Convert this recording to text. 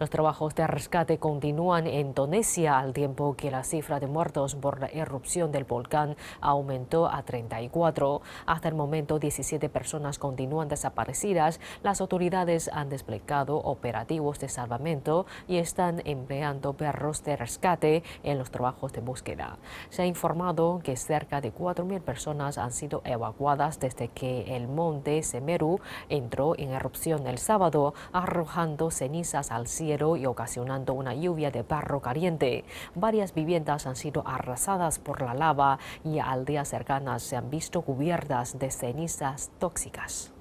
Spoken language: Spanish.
Los trabajos de rescate continúan en Indonesia al tiempo que la cifra de muertos por la erupción del volcán aumentó a 34. Hasta el momento, 17 personas continúan desaparecidas. Las autoridades han desplegado operativos de salvamento y están empleando perros de rescate en los trabajos de búsqueda. Se ha informado que cerca de 4.000 personas han sido evacuadas desde que el monte Semeru entró en erupción el sábado, arrojando cenizas al cielo y ocasionando una lluvia de barro caliente. Varias viviendas han sido arrasadas por la lava y aldeas cercanas se han visto cubiertas de cenizas tóxicas.